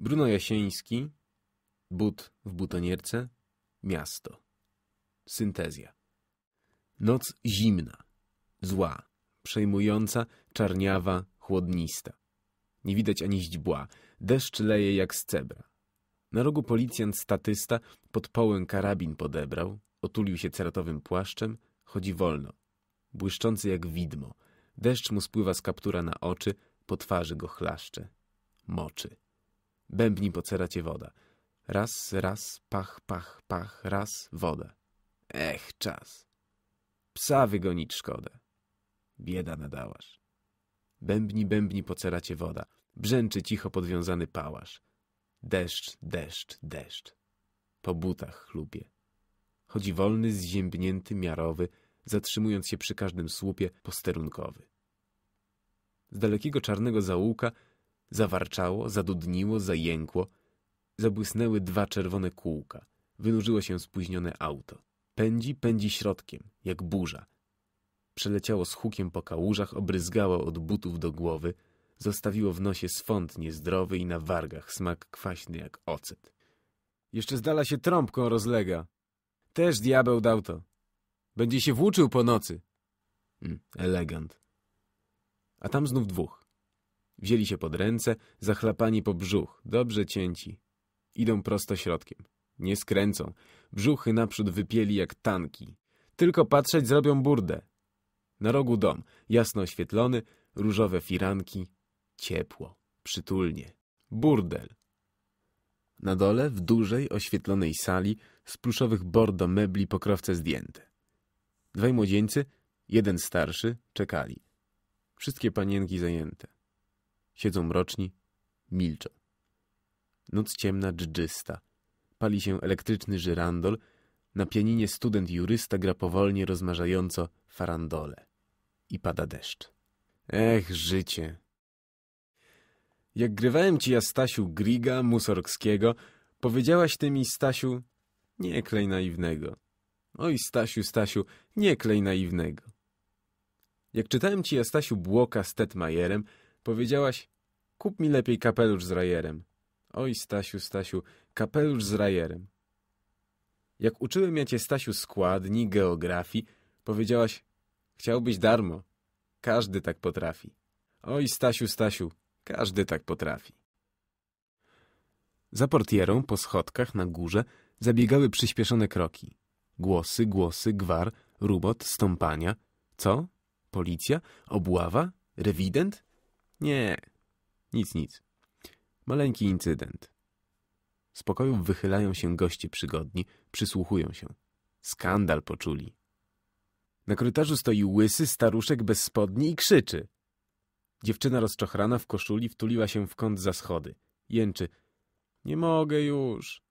Bruno Jasieński, But w butonierce, miasto. Syntezja. Noc zimna, zła, przejmująca, czarniawa, chłodnista. Nie widać ani źdźbła, deszcz leje jak z cebra. Na rogu policjant statysta pod połem karabin podebrał, otulił się ceratowym płaszczem, chodzi wolno, błyszczący jak widmo. Deszcz mu spływa z kaptura na oczy, po twarzy go chlaszcze, moczy. Bębni po ceracie woda. Raz, raz, pach, pach, pach, raz, woda. Ech, czas. Psa wygonić szkoda. Bieda nadałaś. Bębni, bębni po ceracie woda. Brzęczy cicho podwiązany pałasz. Deszcz, deszcz, deszcz. Po butach chlupie. Chodzi wolny, zziębnięty, miarowy, zatrzymując się przy każdym słupie posterunkowy. Z dalekiego czarnego zaułka Zawarczało, zadudniło, zajękło. Zabłysnęły dwa czerwone kółka. Wynurzyło się spóźnione auto. Pędzi, pędzi środkiem, jak burza. Przeleciało z hukiem po kałużach, obryzgało od butów do głowy. Zostawiło w nosie swąd niezdrowy i na wargach smak kwaśny jak ocet. Jeszcze z dala się trąbką rozlega. Też diabeł dał to. Będzie się włóczył po nocy. Mm, elegant. A tam znów dwóch. Wzięli się pod ręce, zachlapani po brzuch, dobrze cięci. Idą prosto środkiem. Nie skręcą. Brzuchy naprzód wypieli jak tanki. Tylko patrzeć zrobią burdę. Na rogu dom, jasno oświetlony, różowe firanki. Ciepło, przytulnie. Burdel. Na dole, w dużej, oświetlonej sali, z pluszowych bordo mebli pokrowce zdjęte. Dwaj młodzieńcy, jeden starszy, czekali. Wszystkie panienki zajęte. Siedzą mroczni, milczą. Noc ciemna, dżdżysta. Pali się elektryczny żyrandol. Na pianinie student jurysta gra powolnie, rozmarzająco farandole. I pada deszcz. Ech, życie. Jak grywałem ci ja Stasiu Griga, Musorgskiego, powiedziałaś ty mi, Stasiu, nie klej naiwnego. Oj, Stasiu, Stasiu, nie klej naiwnego. Jak czytałem ci ja Stasiu Błoka z Tetmajerem, Powiedziałaś, kup mi lepiej kapelusz z rajerem. Oj, Stasiu, Stasiu, kapelusz z rajerem. Jak uczyłem ja cię, Stasiu, składni, geografii, powiedziałaś, chciałbyś darmo. Każdy tak potrafi. Oj, Stasiu, Stasiu, każdy tak potrafi. Za portierą, po schodkach, na górze, zabiegały przyspieszone kroki. Głosy, głosy, gwar, rubot, stąpania. Co? Policja? Obława? Rewident? Nie, nic, nic. Maleńki incydent. Z pokoju wychylają się goście przygodni, przysłuchują się. Skandal poczuli. Na korytarzu stoi łysy staruszek bez spodni i krzyczy. Dziewczyna rozczochrana w koszuli wtuliła się w kąt za schody. Jęczy. Nie mogę już.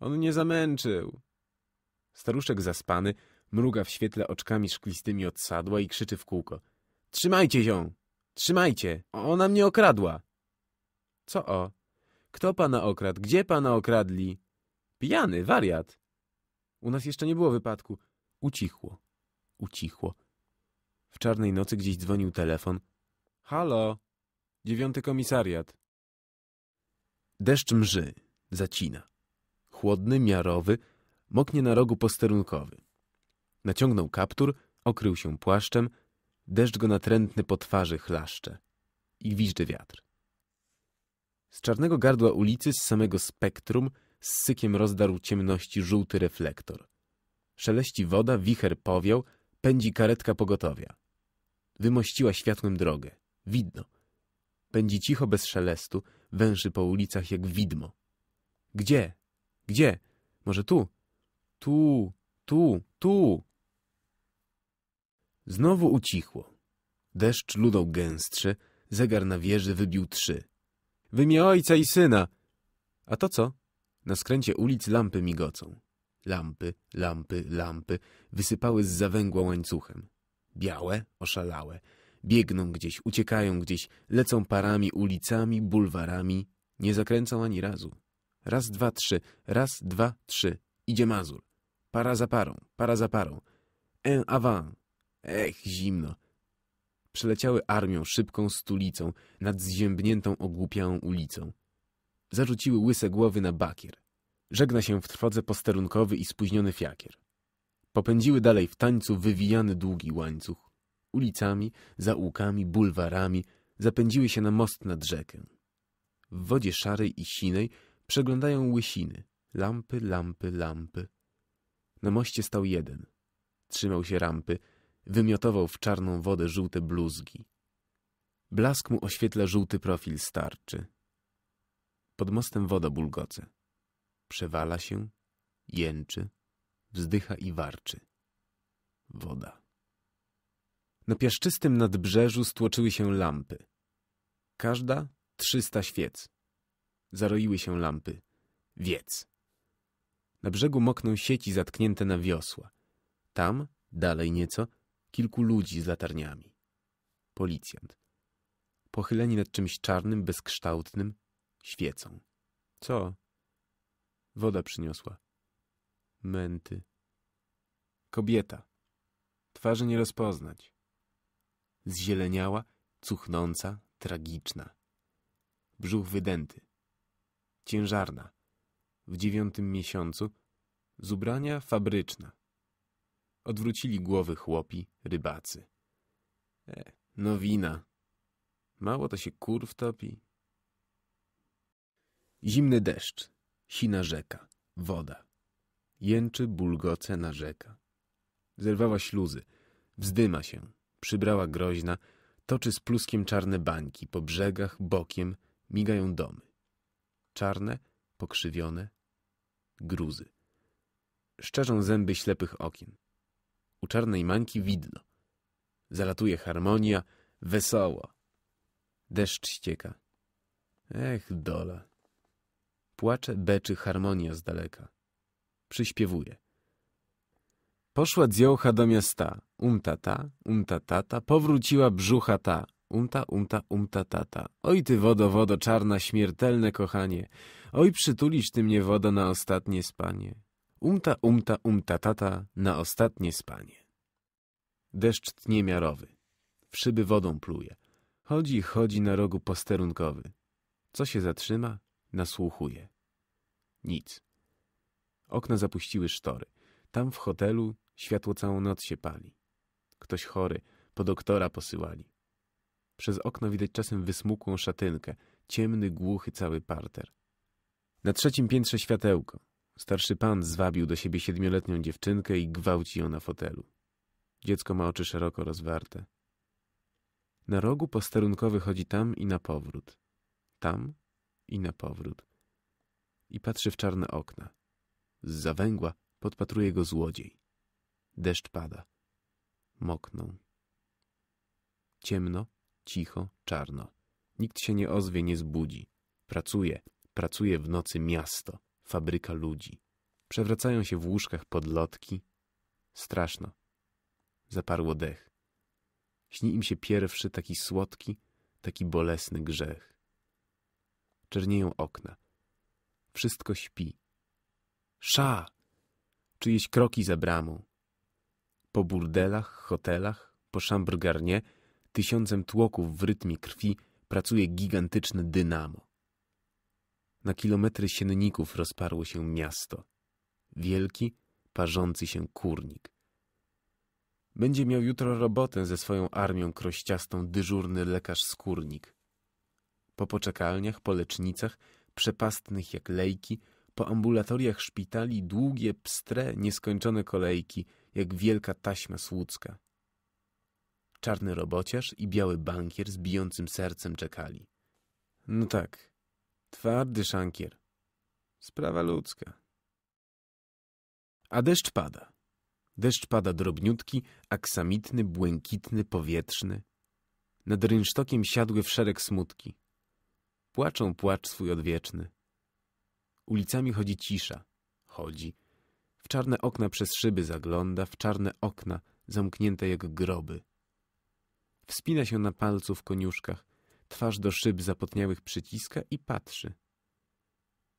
On mnie zamęczył. Staruszek zaspany mruga w świetle oczkami szklistymi od sadła i krzyczy w kółko. Trzymajcie się! Trzymajcie, ona mnie okradła. Co o? Kto pana okradł? Gdzie pana okradli? Pijany, wariat. U nas jeszcze nie było wypadku. Ucichło. Ucichło. W czarnej nocy gdzieś dzwonił telefon. Halo? Dziewiąty komisariat. Deszcz mrzy. Zacina. Chłodny, miarowy, moknie na rogu posterunkowy. Naciągnął kaptur, okrył się płaszczem, Deszcz go natrętny po twarzy chlaszcze i wiżdży wiatr. Z czarnego gardła ulicy, z samego spektrum, z sykiem rozdarł ciemności żółty reflektor. Szeleści woda, wicher powiał, pędzi karetka pogotowia. Wymościła światłem drogę. Widno. Pędzi cicho bez szelestu, węży po ulicach jak widmo. Gdzie? Gdzie? Może tu? Tu, tu, tu! Znowu ucichło. Deszcz ludał gęstszy, zegar na wieży wybił trzy. Wymie ojca i syna! A to co? Na skręcie ulic lampy migocą. Lampy, lampy, lampy wysypały z zawęgła łańcuchem. Białe, oszalałe. Biegną gdzieś, uciekają gdzieś, lecą parami, ulicami, bulwarami. Nie zakręcą ani razu. Raz, dwa, trzy, raz, dwa, trzy. Idzie Mazur. Para za parą, para za parą. en avant, Ech, zimno. Przeleciały armią, szybką stulicą, nad zziębniętą, ogłupiałą ulicą. Zarzuciły łyse głowy na bakier. Żegna się w trwodze posterunkowy i spóźniony fiakier. Popędziły dalej w tańcu wywijany długi łańcuch. Ulicami, zaułkami, bulwarami zapędziły się na most nad rzekę. W wodzie szarej i sinej przeglądają łysiny. Lampy, lampy, lampy. Na moście stał jeden. Trzymał się rampy, wymiotował w czarną wodę żółte bluzgi. Blask mu oświetla żółty profil starczy. Pod mostem woda bulgoce. Przewala się, jęczy, wzdycha i warczy. Woda. Na piaszczystym nadbrzeżu stłoczyły się lampy. Każda trzysta świec. Zaroiły się lampy. Wiec. Na brzegu mokną sieci zatknięte na wiosła. Tam, dalej nieco, kilku ludzi z latarniami. Policjant. Pochyleni nad czymś czarnym, bezkształtnym, świecą. Co? Woda przyniosła. Męty. Kobieta. Twarzy nie rozpoznać. Zzieleniała, cuchnąca, tragiczna. Brzuch wydęty. Ciężarna. W dziewiątym miesiącu. Z ubrania fabryczna Odwrócili głowy chłopi, rybacy. E, no wina. Mało to się kurw topi. Zimny deszcz, sina rzeka, woda. Jęczy, bulgoce, rzeka. Zerwała śluzy, wzdyma się, przybrała groźna, toczy z pluskiem czarne bańki, po brzegach, bokiem migają domy. Czarne, pokrzywione, gruzy. Szczerzą zęby ślepych okien. U czarnej mańki widno. Zalatuje harmonia, wesoła. Deszcz ścieka. Ech, dola. Płacze, beczy harmonia z daleka. Przyśpiewuje. Poszła dziołcha do miasta. Umta ta, umta tata, powróciła brzucha ta. Umta, umta, umta tata. Oj ty wodo, wodo, czarna, śmiertelne kochanie. Oj przytulisz ty mnie wodo na ostatnie spanie. Umta, umta, umta, tata, na ostatnie spanie. Deszcz tnie miarowy. W szyby wodą pluje. Chodzi, chodzi na rogu posterunkowy. Co się zatrzyma? Nasłuchuje. Nic. Okna zapuściły sztory. Tam w hotelu światło całą noc się pali. Ktoś chory, po doktora posyłali. Przez okno widać czasem wysmukłą szatynkę, ciemny, głuchy cały parter. Na trzecim piętrze światełko. Starszy pan zwabił do siebie siedmioletnią dziewczynkę i gwałci ją na fotelu. Dziecko ma oczy szeroko rozwarte. Na rogu posterunkowy chodzi tam i na powrót. Tam i na powrót. I patrzy w czarne okna. Z zawęgła podpatruje go złodziej. Deszcz pada. Mokną. Ciemno, cicho, czarno. Nikt się nie ozwie, nie zbudzi. Pracuje, pracuje w nocy miasto fabryka ludzi. Przewracają się w łóżkach podlotki. Straszno. Zaparło dech. Śni im się pierwszy taki słodki, taki bolesny grzech. Czernieją okna. Wszystko śpi. Sza! Czyjeś kroki za bramą. Po burdelach, hotelach, po szambrgarnie, tysiącem tłoków w rytmie krwi pracuje gigantyczne dynamo. Na kilometry sienników rozparło się miasto. Wielki, parzący się kurnik. Będzie miał jutro robotę ze swoją armią krościastą dyżurny lekarz-skórnik. Po poczekalniach, po lecznicach, przepastnych jak lejki, po ambulatoriach szpitali długie, pstre, nieskończone kolejki, jak wielka taśma słudzka. Czarny robociarz i biały bankier z bijącym sercem czekali. No tak, Twardy szankier. Sprawa ludzka. A deszcz pada. Deszcz pada drobniutki, aksamitny, błękitny, powietrzny. Nad rynsztokiem siadły w szereg smutki. Płaczą płacz swój odwieczny. Ulicami chodzi cisza. Chodzi. W czarne okna przez szyby zagląda, w czarne okna zamknięte jak groby. Wspina się na palcu w koniuszkach, twarz do szyb zapotniałych przyciska i patrzy.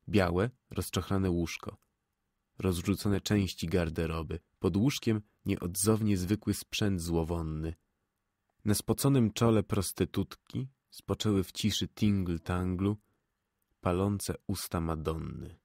Białe, rozczochrane łóżko. Rozrzucone części garderoby. Pod łóżkiem nieodzownie zwykły sprzęt złowonny. Na spoconym czole prostytutki spoczęły w ciszy tingle-tanglu palące usta Madonny.